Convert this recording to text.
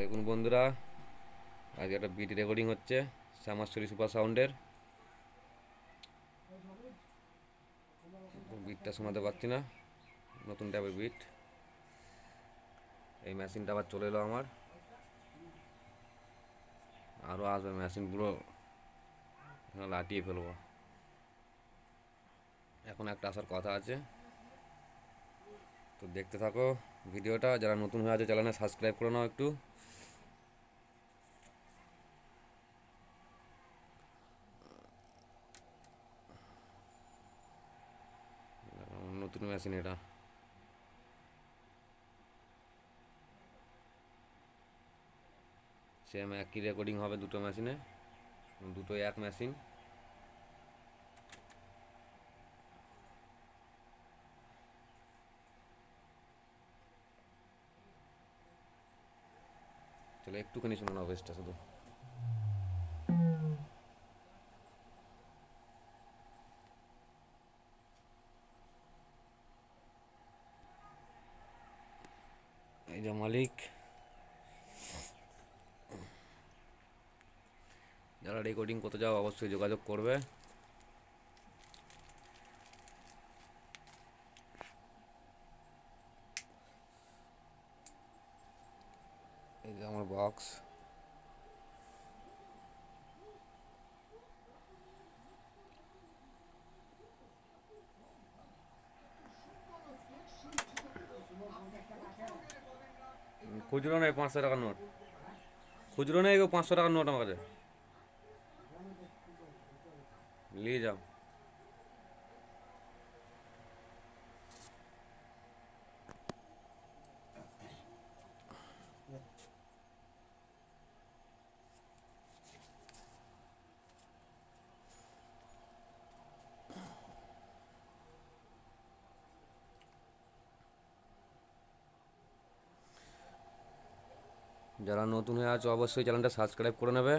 দেখুন বন্ধুরা আজকে একটা বিট রেকর্ডিং হচ্ছে শ্যামাশ্বরী সুপার সাউন্ডের বিটটা শোনাতে পারছি না নতুন টাইপের বিট এই মেশিনটা আবার চলে এলো আমার আরও আসবে মেশিনগুলো লাটিয়ে ফেলবো এখন একটা আসার কথা আছে তো দেখতে থাকো ভিডিওটা যারা নতুন হয়ে আছে চ্যানেলে সাবস্ক্রাইব করে নাও একটু নতুন মেশিন এটা সেম একই রেকর্ডিং হবে দুটো মেশিনে দুটো এক মেশিন চলো একটুখানি শোনানো ভয়েসটা শুধু এই মালিক যারা রেকর্ডিং করতে যাও অবশ্যই যোগাযোগ করবে এই যে আমার বক্স খুচরো নয় পাঁচশো টাকার নোট খুচরো নয় পাঁচশো টাকার নোট আমার কাছে নিয়ে যাও যারা নতুন হয়ে আছে অবশ্যই চ্যানেলটা সাবস্ক্রাইব করে নেবে